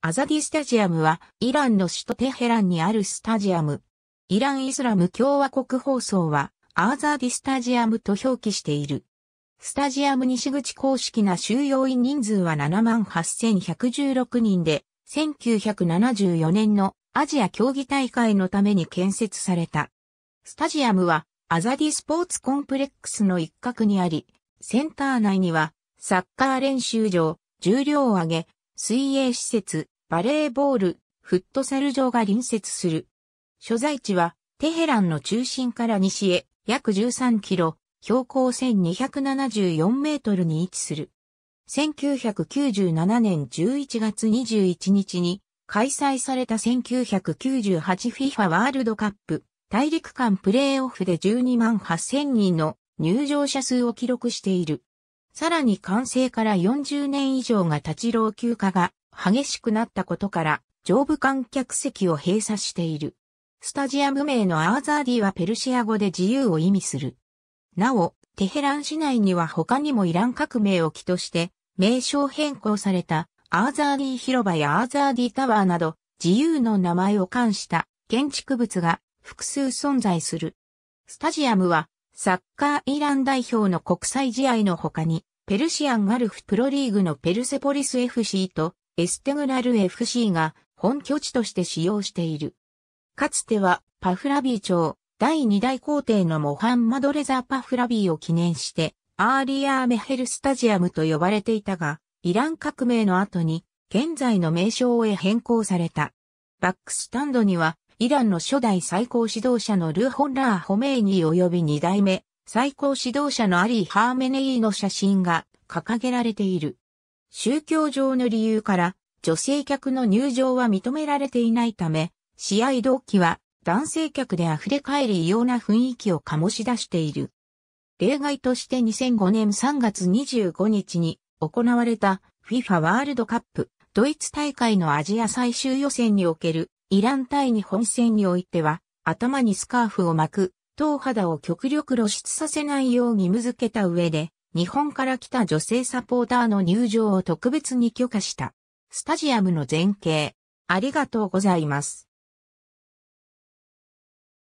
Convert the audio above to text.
アザディスタジアムは、イランの首都テヘランにあるスタジアム。イランイスラム共和国放送は、アーザディスタジアムと表記している。スタジアム西口公式な収容員人数は78,116人で、1974年のアジア競技大会のために建設された。スタジアムは、アザディスポーツコンプレックスの一角にあり、センター内には、サッカー練習場、重量を上げ、水泳施設、バレーボール、フットサル場が隣接する。所在地は、テヘランの中心から西へ約13キロ、標高1274メートルに位置する。1997年11月21日に開催された 1998FIFA ワールドカップ大陸間プレーオフで12万8000人の入場者数を記録している。さらに完成から40年以上が立ち老朽化が激しくなったことから、上部観客席を閉鎖している。スタジアム名のアーザーディはペルシア語で自由を意味する。なお、テヘラン市内には他にもイラン革命を起として、名称変更されたアーザーディ広場やアーザーディタワーなど、自由の名前を冠した建築物が複数存在する。スタジアムはサッカーイラン代表の国際試合の他に、ペルシアンガルフプロリーグのペルセポリス FC とエステグラル FC が本拠地として使用している。かつてはパフラビー朝第2代皇帝のモハンマドレザーパフラビーを記念して、アーリアーメヘルスタジアムと呼ばれていたが、イラン革命の後に現在の名称へ変更された。バックスタンドにはイランの初代最高指導者のルーホンラー・ホメイニー及び二代目最高指導者のアリー・ハーメネイーの写真が掲げられている。宗教上の理由から女性客の入場は認められていないため、試合同期は男性客で溢れ返り異様な雰囲気を醸し出している。例外として2005年3月25日に行われた FIFA ワールドカップドイツ大会のアジア最終予選におけるイラン対日本戦においては、頭にスカーフを巻く、頭肌を極力露出させないよう義務付けた上で、日本から来た女性サポーターの入場を特別に許可した。スタジアムの前景。ありがとうございます。